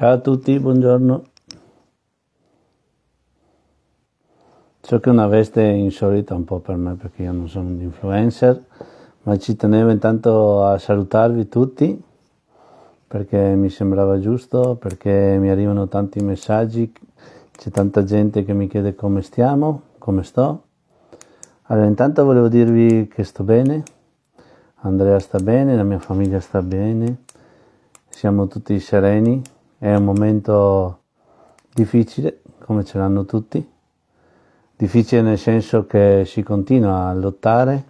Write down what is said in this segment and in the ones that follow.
Ciao a tutti, buongiorno. So che è una veste insolita un po' per me perché io non sono un influencer, ma ci tenevo intanto a salutarvi tutti perché mi sembrava giusto, perché mi arrivano tanti messaggi, c'è tanta gente che mi chiede come stiamo, come sto. Allora intanto volevo dirvi che sto bene, Andrea sta bene, la mia famiglia sta bene, siamo tutti sereni è un momento difficile, come ce l'hanno tutti, difficile nel senso che si continua a lottare,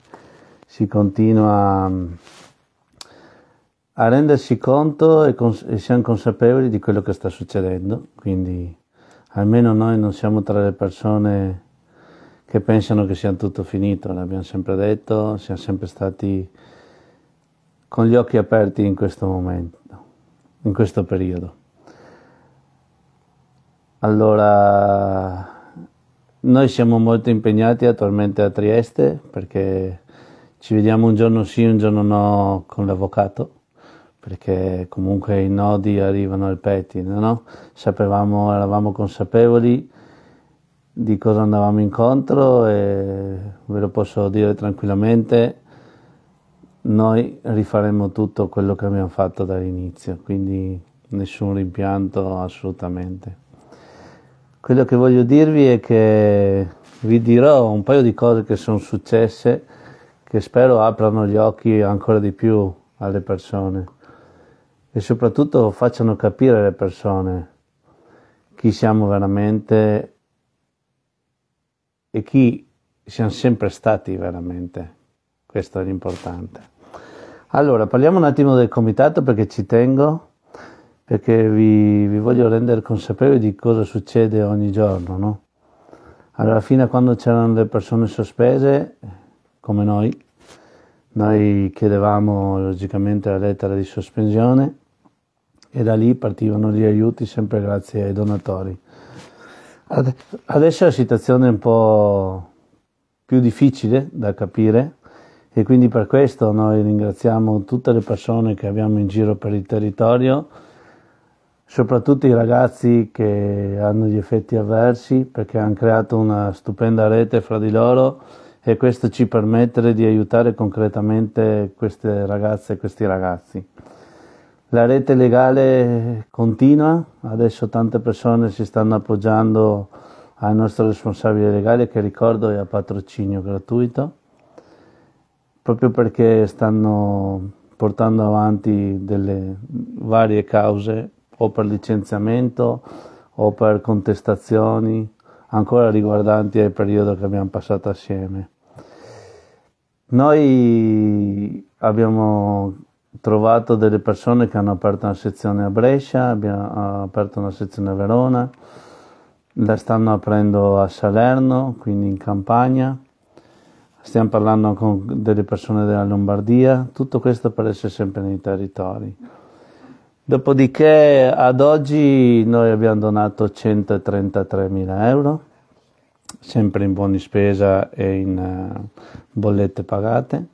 si continua mm, a, rendersi conto e, cons- e siamo consapevoli di quello che sta succedendo, quindi almeno noi non siamo tra le persone che pensano che sia tutto finito, l'abbiamo sempre detto, siamo sempre stati con gli occhi aperti in questo momento, in questo periodo. Allora, noi siamo molto impegnati attualmente a Trieste perché ci vediamo un giorno sì, un giorno no con l'avvocato perché comunque i nodi arrivano al pettine, no? Sapevamo, eravamo consapevoli di cosa andavamo incontro e ve lo posso dire tranquillamente, noi rifaremo tutto quello che abbiamo fatto dall'inizio, quindi nessun rimpianto assolutamente. Quello che voglio dirvi è che vi dirò un paio di cose che sono successe che spero aprano gli occhi ancora di più alle persone e soprattutto facciano capire alle persone chi siamo veramente e chi siamo sempre stati veramente. Questo è l'importante. Allora, parliamo un attimo del comitato perché ci tengo perché vi, vi voglio rendere consapevoli di cosa succede ogni giorno. No? Allora, fino a quando c'erano le persone sospese, come noi, noi chiedevamo logicamente la lettera di sospensione e da lì partivano gli aiuti sempre grazie ai donatori. Adesso la situazione è un po' più difficile da capire e quindi per questo noi ringraziamo tutte le persone che abbiamo in giro per il territorio soprattutto i ragazzi che hanno gli effetti avversi perché hanno creato una stupenda rete fra di loro e questo ci permette di aiutare concretamente queste ragazze e questi ragazzi. La rete legale continua, adesso tante persone si stanno appoggiando al nostro responsabile legale che ricordo è a patrocinio gratuito, proprio perché stanno portando avanti delle varie cause o per licenziamento o per contestazioni ancora riguardanti al periodo che abbiamo passato assieme. Noi abbiamo trovato delle persone che hanno aperto una sezione a Brescia, abbiamo aperto una sezione a Verona, la stanno aprendo a Salerno, quindi in Campania, stiamo parlando con delle persone della Lombardia, tutto questo per essere sempre nei territori. Dopodiché ad oggi noi abbiamo donato 133.000 euro, sempre in buoni spesa e in eh, bollette pagate.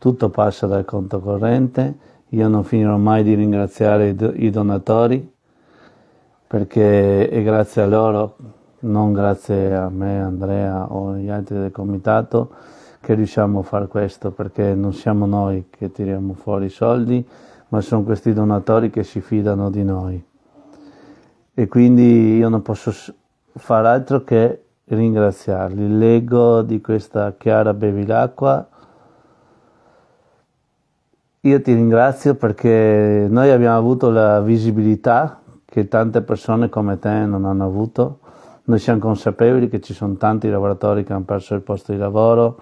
Tutto passa dal conto corrente. Io non finirò mai di ringraziare i donatori perché è grazie a loro, non grazie a me, Andrea o agli altri del comitato, che riusciamo a fare questo perché non siamo noi che tiriamo fuori i soldi ma sono questi donatori che si fidano di noi. E quindi io non posso far altro che ringraziarli. Leggo di questa Chiara Bevilacqua. Io ti ringrazio perché noi abbiamo avuto la visibilità che tante persone come te non hanno avuto. Noi siamo consapevoli che ci sono tanti lavoratori che hanno perso il posto di lavoro,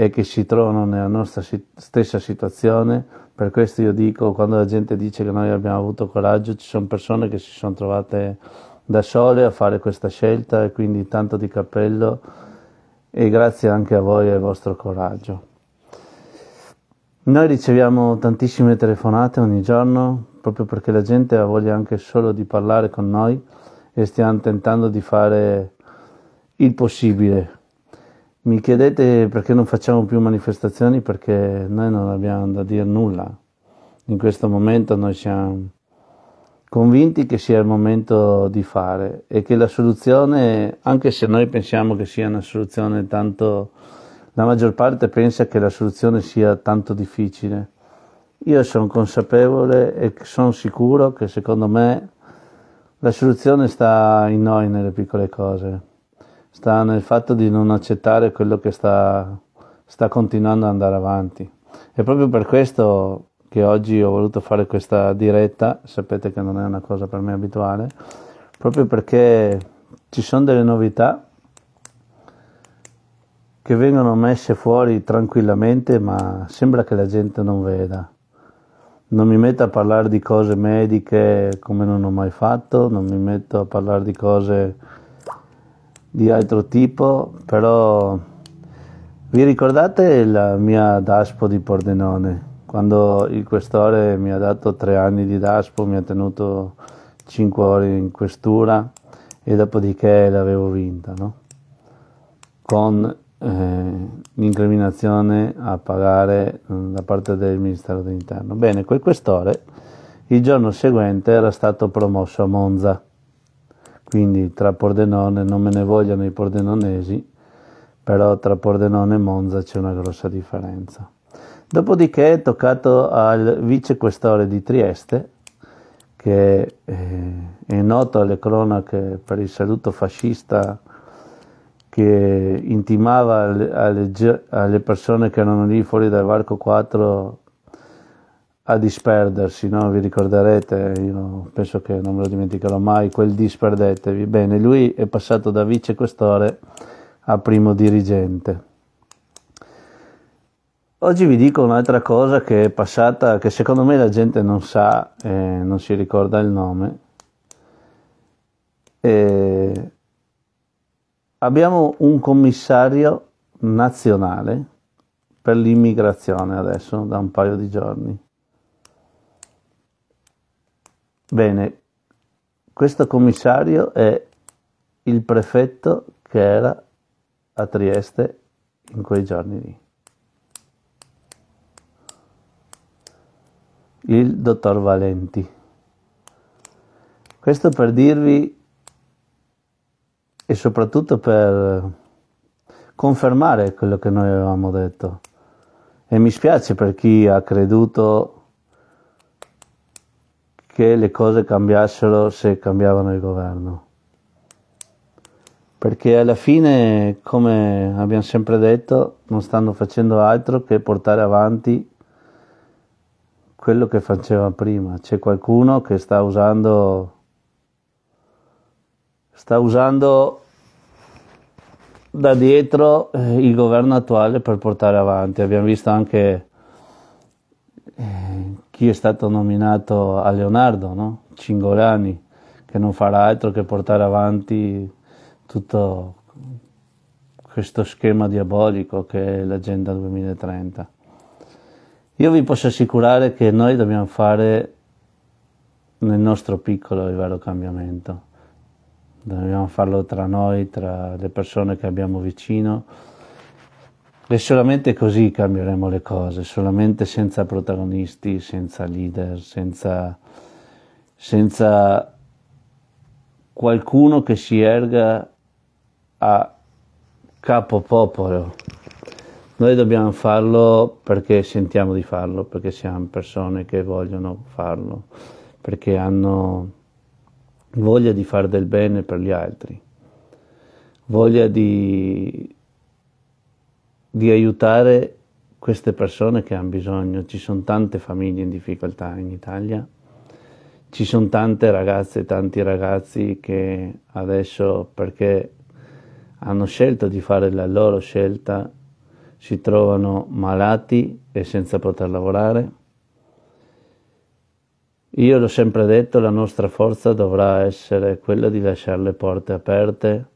e che si trovano nella nostra stessa situazione. Per questo io dico, quando la gente dice che noi abbiamo avuto coraggio, ci sono persone che si sono trovate da sole a fare questa scelta e quindi tanto di cappello e grazie anche a voi e al vostro coraggio. Noi riceviamo tantissime telefonate ogni giorno proprio perché la gente ha voglia anche solo di parlare con noi e stiamo tentando di fare il possibile mi chiedete perché non facciamo più manifestazioni? Perché noi non abbiamo da dire nulla. In questo momento noi siamo convinti che sia il momento di fare e che la soluzione, anche se noi pensiamo che sia una soluzione tanto, la maggior parte pensa che la soluzione sia tanto difficile. Io sono consapevole e sono sicuro che secondo me la soluzione sta in noi nelle piccole cose sta nel fatto di non accettare quello che sta, sta continuando ad andare avanti. È proprio per questo che oggi ho voluto fare questa diretta, sapete che non è una cosa per me abituale, proprio perché ci sono delle novità che vengono messe fuori tranquillamente, ma sembra che la gente non veda. Non mi metto a parlare di cose mediche come non ho mai fatto, non mi metto a parlare di cose di altro tipo, però vi ricordate la mia DASPO di Pordenone? Quando il questore mi ha dato tre anni di DASPO, mi ha tenuto cinque ore in questura e dopodiché l'avevo vinta, no? Con eh, l'incriminazione a pagare mm, da parte del Ministero dell'Interno. Bene, quel questore il giorno seguente era stato promosso a Monza quindi tra Pordenone, non me ne vogliono i pordenonesi, però tra Pordenone e Monza c'è una grossa differenza. Dopodiché è toccato al vicequestore di Trieste, che eh, è noto alle cronache per il saluto fascista che intimava alle, alle, persone che erano lì fuori dal varco 4 a disperdersi, no? vi ricorderete, io penso che non me lo dimenticherò mai, quel disperdetevi. Bene, lui è passato da vicequestore a primo dirigente. Oggi vi dico un'altra cosa che è passata, che secondo me la gente non sa, eh, non si ricorda il nome. Eh, abbiamo un commissario nazionale per l'immigrazione adesso, da un paio di giorni Bene, questo commissario è il prefetto che era a Trieste in quei giorni lì. Il dottor Valenti. Questo per dirvi e soprattutto per confermare quello che noi avevamo detto. E mi spiace per chi ha creduto che le cose cambiassero se cambiavano il governo. Perché alla fine, come abbiamo sempre detto, non stanno facendo altro che portare avanti quello che facevano prima. C'è qualcuno che sta usando sta usando da dietro eh, il governo attuale per portare avanti. Abbiamo visto anche chi è stato nominato a Leonardo, no? Cingolani, che non farà altro che portare avanti tutto questo schema diabolico che è l'Agenda 2030. Io vi posso assicurare che noi dobbiamo fare nel nostro piccolo il vero cambiamento, dobbiamo farlo tra noi, tra le persone che abbiamo vicino e solamente così cambieremo le cose, solamente senza protagonisti, senza leader, senza, senza qualcuno che si erga a capo popolo. Noi dobbiamo farlo perché sentiamo di farlo, perché siamo persone che vogliono farlo, perché hanno voglia di fare del bene per gli altri, voglia di di aiutare queste persone che hanno bisogno. Ci sono tante famiglie in difficoltà in Italia, ci sono tante ragazze e tanti ragazzi che adesso perché hanno scelto di fare la loro scelta si trovano malati e senza poter lavorare. Io l'ho sempre detto, la nostra forza dovrà essere quella di lasciare le porte aperte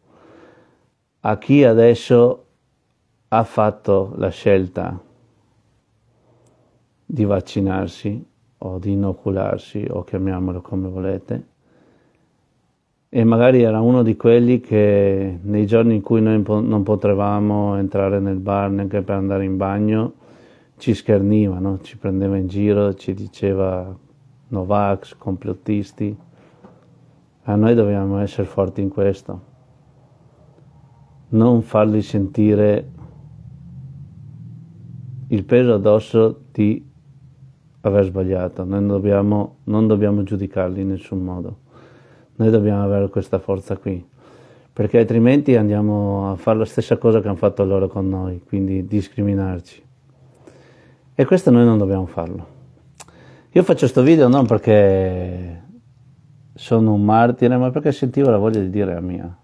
a chi adesso ha fatto la scelta di vaccinarsi o di inocularsi o chiamiamolo come volete e magari era uno di quelli che nei giorni in cui noi non potevamo entrare nel bar neanche per andare in bagno ci scherniva, no? ci prendeva in giro, ci diceva Novax, complottisti. A noi dobbiamo essere forti in questo, non farli sentire il peso addosso di aver sbagliato, noi dobbiamo, non dobbiamo giudicarli in nessun modo, noi dobbiamo avere questa forza qui, perché altrimenti andiamo a fare la stessa cosa che hanno fatto loro con noi, quindi discriminarci. E questo noi non dobbiamo farlo. Io faccio questo video non perché sono un martire, ma perché sentivo la voglia di dire la mia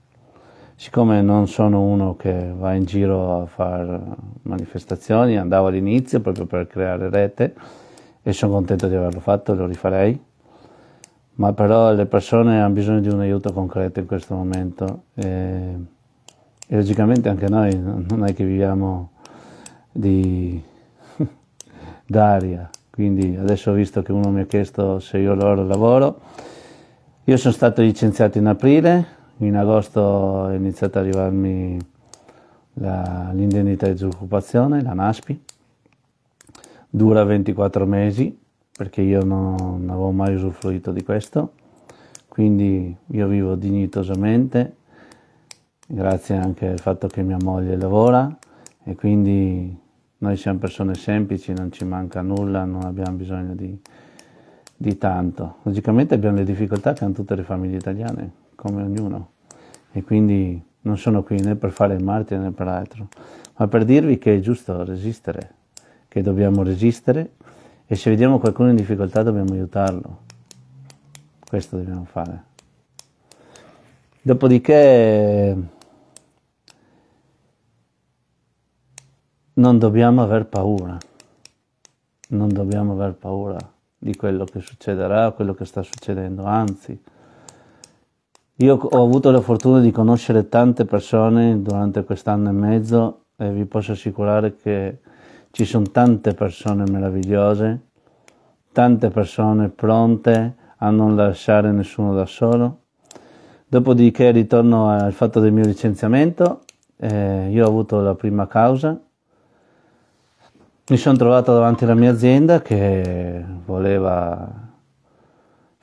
siccome non sono uno che va in giro a fare manifestazioni, andavo all'inizio proprio per creare rete e sono contento di averlo fatto, lo rifarei, ma però le persone hanno bisogno di un aiuto concreto in questo momento e, e logicamente anche noi non è che viviamo di, d'aria, quindi adesso ho visto che uno mi ha chiesto se io loro lavoro, io sono stato licenziato in aprile, in agosto è iniziata ad arrivarmi la, l'indennità di disoccupazione, la NASPI, dura 24 mesi perché io non avevo mai usufruito di questo, quindi io vivo dignitosamente, grazie anche al fatto che mia moglie lavora e quindi noi siamo persone semplici, non ci manca nulla, non abbiamo bisogno di, di tanto. Logicamente abbiamo le difficoltà che hanno tutte le famiglie italiane, come ognuno e quindi non sono qui né per fare il martire né per altro, ma per dirvi che è giusto resistere, che dobbiamo resistere e se vediamo qualcuno in difficoltà dobbiamo aiutarlo. Questo dobbiamo fare. Dopodiché non dobbiamo aver paura, non dobbiamo aver paura di quello che succederà, quello che sta succedendo, anzi io ho avuto la fortuna di conoscere tante persone durante quest'anno e mezzo e vi posso assicurare che ci sono tante persone meravigliose, tante persone pronte a non lasciare nessuno da solo. Dopodiché ritorno al fatto del mio licenziamento, eh, io ho avuto la prima causa, mi sono trovato davanti alla mia azienda che voleva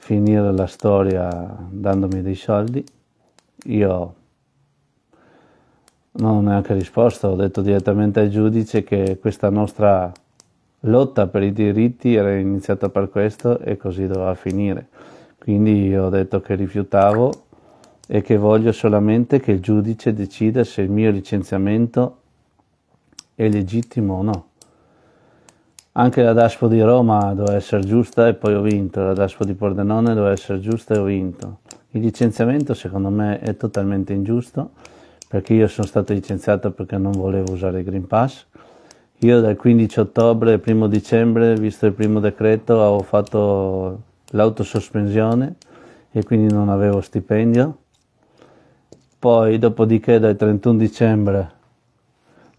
finire la storia dandomi dei soldi. Io non ho neanche risposto, ho detto direttamente al giudice che questa nostra lotta per i diritti era iniziata per questo e così doveva finire. Quindi io ho detto che rifiutavo e che voglio solamente che il giudice decida se il mio licenziamento è legittimo o no. Anche la Daspo di Roma doveva essere giusta e poi ho vinto, la Daspo di Pordenone doveva essere giusta e ho vinto. Il licenziamento secondo me è totalmente ingiusto perché io sono stato licenziato perché non volevo usare il Green Pass. Io dal 15 ottobre al 1 dicembre, visto il primo decreto, avevo fatto l'autosospensione e quindi non avevo stipendio. Poi dopodiché dal 31 dicembre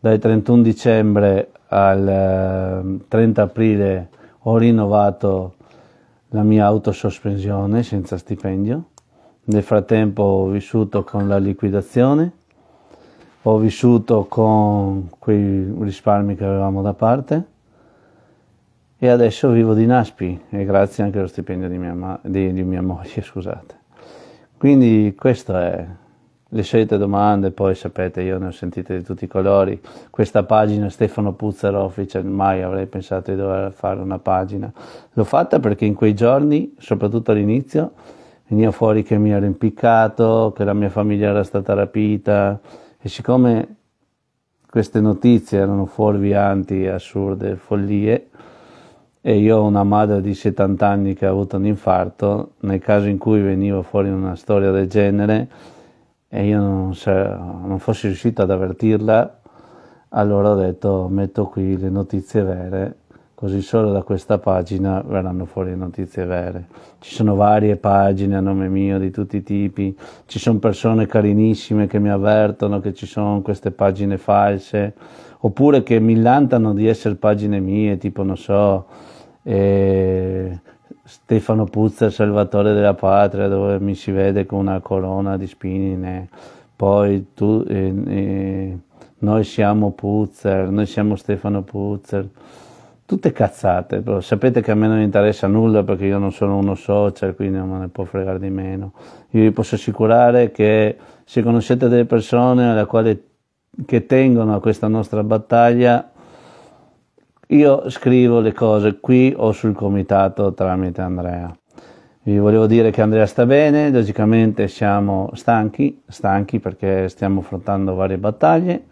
dal 31 dicembre al 30 eh, aprile ho rinnovato la mia autosospensione senza stipendio. Nel frattempo ho vissuto con la liquidazione, ho vissuto con quei risparmi che avevamo da parte e adesso vivo di Naspi e grazie anche allo stipendio di mia, ma- di, di mia moglie, scusate. Quindi questo è le solite domande, poi sapete, io ne ho sentite di tutti i colori. Questa pagina Stefano Puzzaro Official, mai avrei pensato di dover fare una pagina. L'ho fatta perché in quei giorni, soprattutto all'inizio, veniva fuori che mi ero impiccato, che la mia famiglia era stata rapita e siccome queste notizie erano fuorvianti, assurde, follie, e io ho una madre di 70 anni che ha avuto un infarto, nel caso in cui veniva fuori una storia del genere, e io non, non fossi riuscito ad avvertirla, allora ho detto metto qui le notizie vere, così solo da questa pagina verranno fuori le notizie vere. Ci sono varie pagine a nome mio di tutti i tipi, ci sono persone carinissime che mi avvertono che ci sono queste pagine false, oppure che mi lantano di essere pagine mie, tipo non so... E eh, Stefano Puzza, Salvatore della Patria, dove mi si vede con una corona di spine. Poi tu, eh, eh, noi siamo Puzzer, noi siamo Stefano Puzzer. Tutte cazzate, però. sapete che a me non interessa nulla perché io non sono uno social, quindi non me ne può fregare di meno. Io vi posso assicurare che se conoscete delle persone alle quali, che tengono a questa nostra battaglia, io scrivo le cose qui o sul comitato tramite Andrea. Vi volevo dire che Andrea sta bene, logicamente siamo stanchi, stanchi perché stiamo affrontando varie battaglie,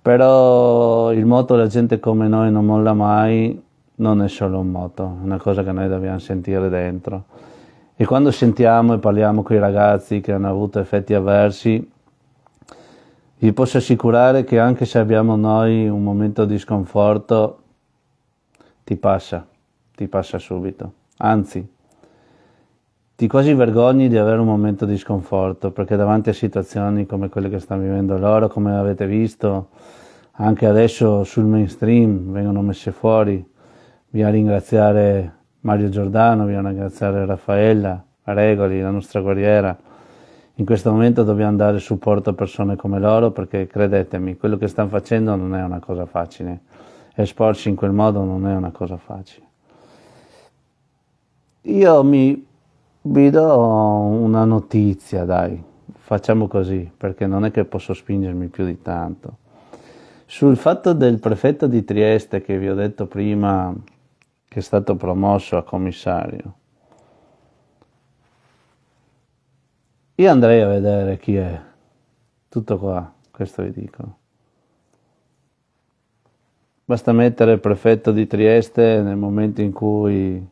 però il moto la gente come noi non molla mai, non è solo un moto, è una cosa che noi dobbiamo sentire dentro. E quando sentiamo e parliamo con i ragazzi che hanno avuto effetti avversi, vi posso assicurare che anche se abbiamo noi un momento di sconforto, ti passa, ti passa subito. Anzi, ti quasi vergogni di avere un momento di sconforto, perché davanti a situazioni come quelle che stanno vivendo loro, come avete visto, anche adesso sul mainstream vengono messe fuori. Bisogna ringraziare Mario Giordano, bisogna ringraziare Raffaella, Regoli, la nostra guerriera, in questo momento dobbiamo dare supporto a persone come loro perché credetemi, quello che stanno facendo non è una cosa facile. Esporsi in quel modo non è una cosa facile. Io mi, vi do una notizia, dai, facciamo così, perché non è che posso spingermi più di tanto. Sul fatto del prefetto di Trieste che vi ho detto prima, che è stato promosso a commissario, Io andrei a vedere chi è. Tutto qua, questo vi dico. Basta mettere il prefetto di Trieste nel momento in cui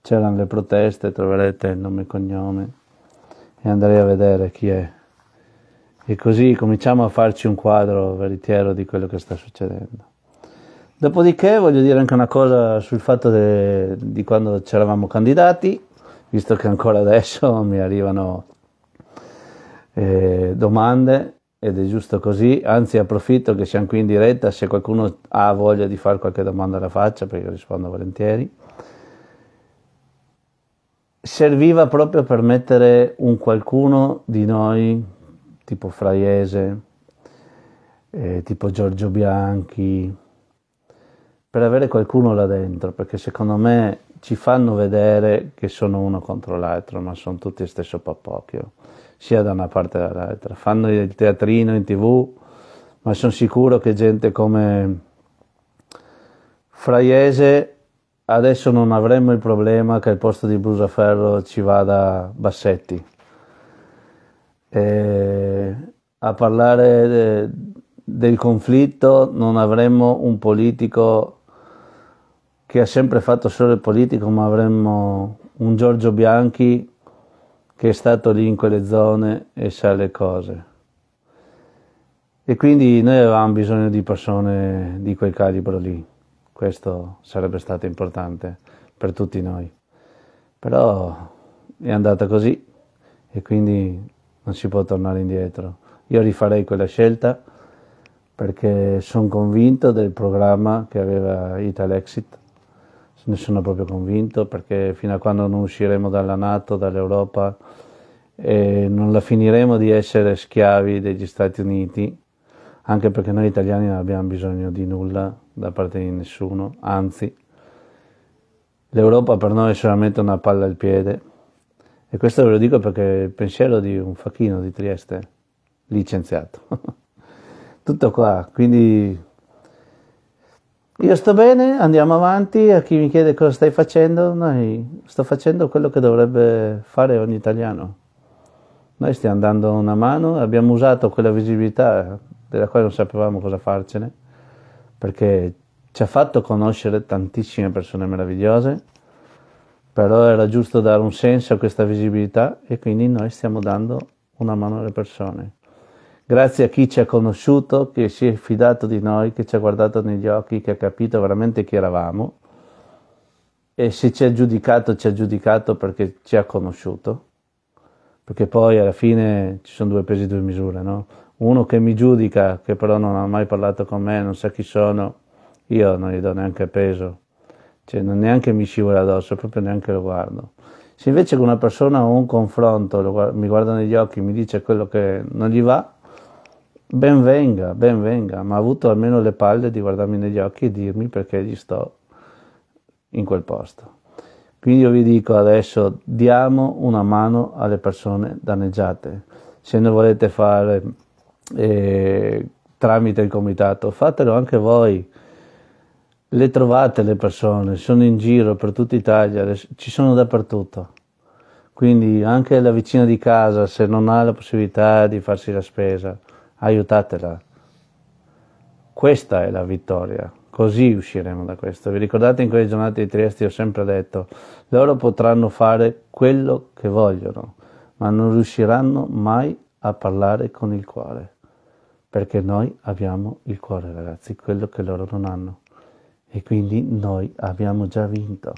c'erano le proteste, troverete il nome e cognome e andrei a vedere chi è. E così cominciamo a farci un quadro veritiero di quello che sta succedendo. Dopodiché voglio dire anche una cosa sul fatto de, di quando c'eravamo candidati, visto che ancora adesso mi arrivano eh, domande ed è giusto così, anzi approfitto che siamo qui in diretta, se qualcuno ha voglia di fare qualche domanda la faccia perché rispondo volentieri. Serviva proprio per mettere un qualcuno di noi, tipo Fraiese, eh, tipo Giorgio Bianchi, per avere qualcuno là dentro, perché secondo me ci fanno vedere che sono uno contro l'altro, ma sono tutti stesso pappocchio sia da una parte che dall'altra. Fanno il teatrino in tv, ma sono sicuro che gente come Fraiese adesso non avremmo il problema che al posto di Brusaferro ci vada Bassetti. E a parlare de, del conflitto non avremmo un politico che ha sempre fatto solo il politico, ma avremmo un Giorgio Bianchi che è stato lì in quelle zone e sa le cose. E quindi noi avevamo bisogno di persone di quel calibro lì, questo sarebbe stato importante per tutti noi. Però è andata così e quindi non si può tornare indietro. Io rifarei quella scelta perché sono convinto del programma che aveva Italexit ne sono proprio convinto perché fino a quando non usciremo dalla Nato, dall'Europa, e non la finiremo di essere schiavi degli Stati Uniti, anche perché noi italiani non abbiamo bisogno di nulla da parte di nessuno, anzi l'Europa per noi è solamente una palla al piede e questo ve lo dico perché è il pensiero di un facchino di Trieste, licenziato. Tutto qua, quindi io sto bene, andiamo avanti, a chi mi chiede cosa stai facendo, noi sto facendo quello che dovrebbe fare ogni italiano. Noi stiamo dando una mano, abbiamo usato quella visibilità della quale non sapevamo cosa farcene, perché ci ha fatto conoscere tantissime persone meravigliose, però era giusto dare un senso a questa visibilità e quindi noi stiamo dando una mano alle persone. Grazie a chi ci ha conosciuto, che si è fidato di noi, che ci ha guardato negli occhi, che ha capito veramente chi eravamo. E se ci ha giudicato, ci ha giudicato perché ci ha conosciuto. Perché poi alla fine ci sono due pesi e due misure, no? Uno che mi giudica, che però non ha mai parlato con me, non sa chi sono, io non gli do neanche peso, cioè non neanche mi scivola addosso, proprio neanche lo guardo. Se invece con una persona ho un confronto, guardo, mi guarda negli occhi, mi dice quello che non gli va, Ben venga, ben venga, ma ha avuto almeno le palle di guardarmi negli occhi e dirmi perché gli sto in quel posto. Quindi io vi dico adesso diamo una mano alle persone danneggiate. Se ne volete fare eh, tramite il comitato, fatelo anche voi. Le trovate le persone, sono in giro per tutta Italia, ci sono dappertutto. Quindi anche la vicina di casa, se non ha la possibilità di farsi la spesa, aiutatela. Questa è la vittoria, così usciremo da questo. Vi ricordate in quelle giornate di Trieste ho sempre detto, loro potranno fare quello che vogliono, ma non riusciranno mai a parlare con il cuore, perché noi abbiamo il cuore ragazzi, quello che loro non hanno. E quindi noi abbiamo già vinto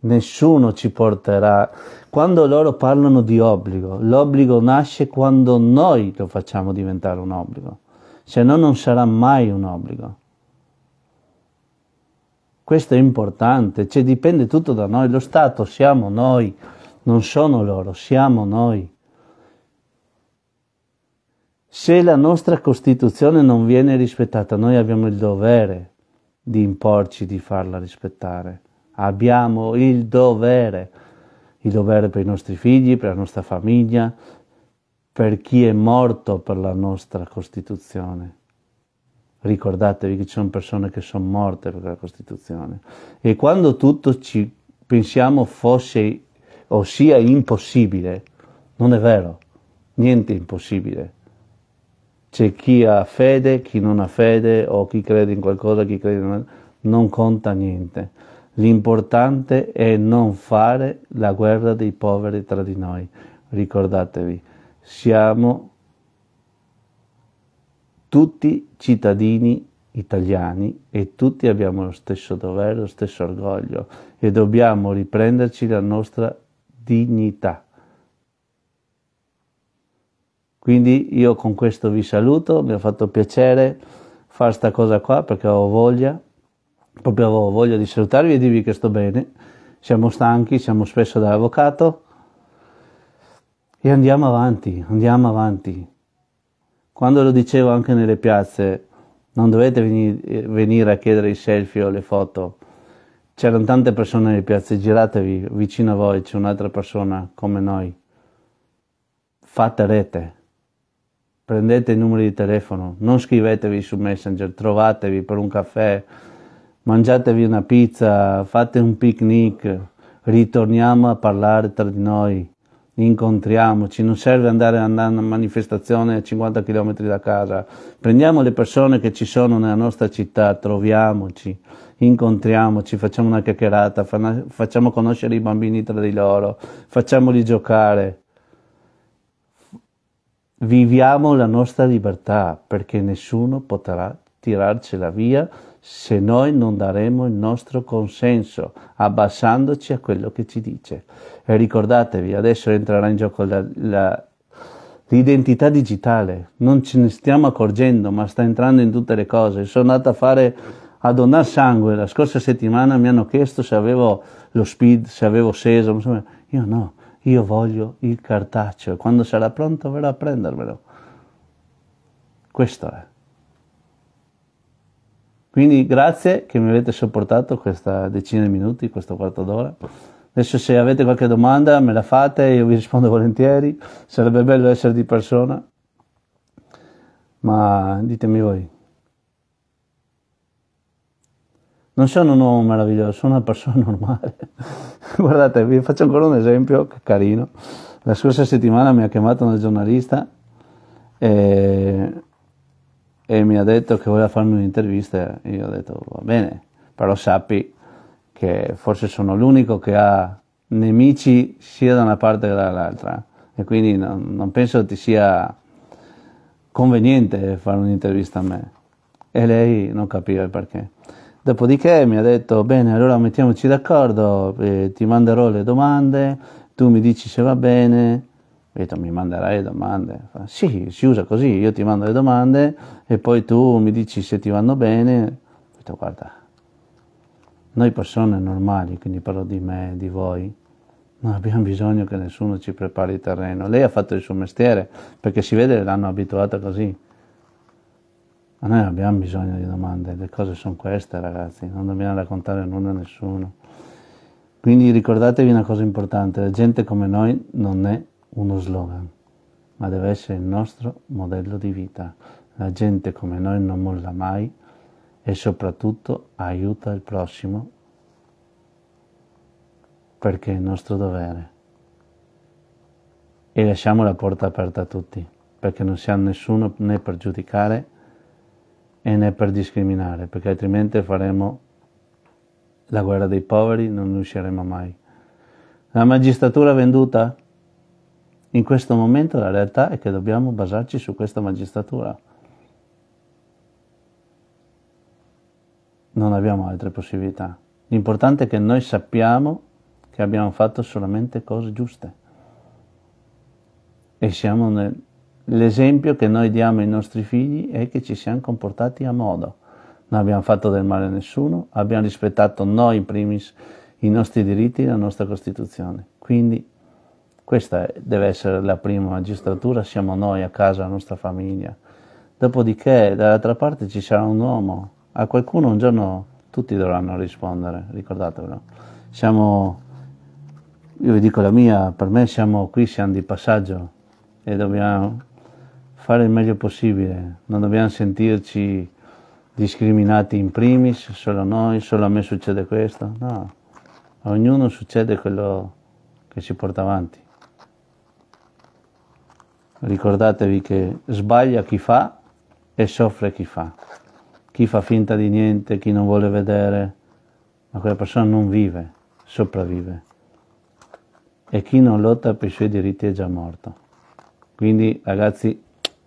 nessuno ci porterà. Quando loro parlano di obbligo, l'obbligo nasce quando noi lo facciamo diventare un obbligo, se no non sarà mai un obbligo. Questo è importante, cioè dipende tutto da noi, lo Stato siamo noi, non sono loro, siamo noi. Se la nostra Costituzione non viene rispettata, noi abbiamo il dovere di imporci di farla rispettare abbiamo il dovere, il dovere per i nostri figli, per la nostra famiglia, per chi è morto per la nostra Costituzione. Ricordatevi che ci sono persone che sono morte per la Costituzione. E quando tutto ci pensiamo fosse o sia impossibile, non è vero, niente è impossibile. C'è chi ha fede, chi non ha fede, o chi crede in qualcosa, chi crede in... qualcosa, non conta niente. L'importante è non fare la guerra dei poveri tra di noi. Ricordatevi, siamo tutti cittadini italiani e tutti abbiamo lo stesso dovere, lo stesso orgoglio e dobbiamo riprenderci la nostra dignità. Quindi io con questo vi saluto, mi ha fatto piacere fare questa cosa qua perché ho voglia proprio avevo voglia di salutarvi e dirvi che sto bene. Siamo stanchi, siamo spesso dall'avvocato e andiamo avanti, andiamo avanti. Quando lo dicevo anche nelle piazze, non dovete venire a chiedere i selfie o le foto. C'erano tante persone nelle piazze, giratevi, vicino a voi c'è un'altra persona come noi. Fate rete, prendete i numeri di telefono, non scrivetevi su Messenger, trovatevi per un caffè, mangiatevi una pizza, fate un picnic, ritorniamo a parlare tra di noi, incontriamoci, non serve andare a una manifestazione a 50 km da casa, prendiamo le persone che ci sono nella nostra città, troviamoci, incontriamoci, facciamo una chiacchierata, facciamo conoscere i bambini tra di loro, facciamoli giocare. Viviamo la nostra libertà perché nessuno potrà tirarcela via se noi non daremo il nostro consenso, abbassandoci a quello che ci dice. E ricordatevi, adesso entrerà in gioco la, la, l'identità digitale, non ce ne stiamo accorgendo, ma sta entrando in tutte le cose. Sono andato a fare a donare sangue la scorsa settimana, mi hanno chiesto se avevo lo speed, se avevo seso, insomma, io no, io voglio il cartaccio e quando sarà pronto verrò a prendermelo. Questo è. Quindi grazie che mi avete sopportato questa decina di minuti, questo quarto d'ora. Adesso se avete qualche domanda me la fate, io vi rispondo volentieri, sarebbe bello essere di persona, ma ditemi voi. Non sono un uomo meraviglioso, sono una persona normale. Guardate, vi faccio ancora un esempio che carino. La scorsa settimana mi ha chiamato una giornalista. E e mi ha detto che voleva farmi un'intervista e io ho detto va bene, però sappi che forse sono l'unico che ha nemici sia da una parte che dall'altra e quindi non, non penso ti sia conveniente fare un'intervista a me e lei non capiva il perché. Dopodiché mi ha detto: Bene, allora mettiamoci d'accordo, eh, ti manderò le domande, tu mi dici se va bene, detto, mi manderai le domande? Fa, sì, si usa così, io ti mando le domande e poi tu mi dici se ti vanno bene. Ho detto, guarda, noi persone normali, quindi parlo di me, di voi, non abbiamo bisogno che nessuno ci prepari il terreno. Lei ha fatto il suo mestiere, perché si vede l'hanno abituata così. Ma noi abbiamo bisogno di domande, le cose sono queste ragazzi, non dobbiamo raccontare nulla a nessuno. Quindi ricordatevi una cosa importante, la gente come noi non è uno slogan, ma deve essere il nostro modello di vita. La gente come noi non molla mai e soprattutto aiuta il prossimo perché è il nostro dovere. E lasciamo la porta aperta a tutti, perché non siamo nessuno né per giudicare e né per discriminare, perché altrimenti faremo la guerra dei poveri, non usciremo mai. La magistratura venduta? In questo momento la realtà è che dobbiamo basarci su questa magistratura. Non abbiamo altre possibilità. L'importante è che noi sappiamo che abbiamo fatto solamente cose giuste e siamo nel, l'esempio che noi diamo ai nostri figli è che ci siamo comportati a modo. Non abbiamo fatto del male a nessuno, abbiamo rispettato noi in primis i nostri diritti e la nostra Costituzione. Quindi questa deve essere la prima magistratura, siamo noi a casa, la nostra famiglia. Dopodiché, dall'altra parte ci sarà un uomo. A qualcuno un giorno tutti dovranno rispondere, ricordatevelo. Siamo, io vi dico la mia, per me siamo qui, siamo di passaggio e dobbiamo fare il meglio possibile. Non dobbiamo sentirci discriminati in primis, solo noi, solo a me succede questo. No, a ognuno succede quello che si porta avanti ricordatevi che sbaglia chi fa e soffre chi fa. Chi fa finta di niente, chi non vuole vedere, ma quella persona non vive, sopravvive. E chi non lotta per i suoi diritti è già morto. Quindi ragazzi,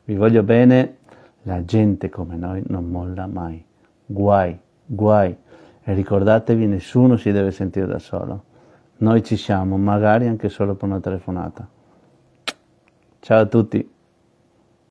vi voglio bene, la gente come noi non molla mai. Guai, guai. E ricordatevi, nessuno si deve sentire da solo. Noi ci siamo, magari anche solo per una telefonata. Ciao a tutti.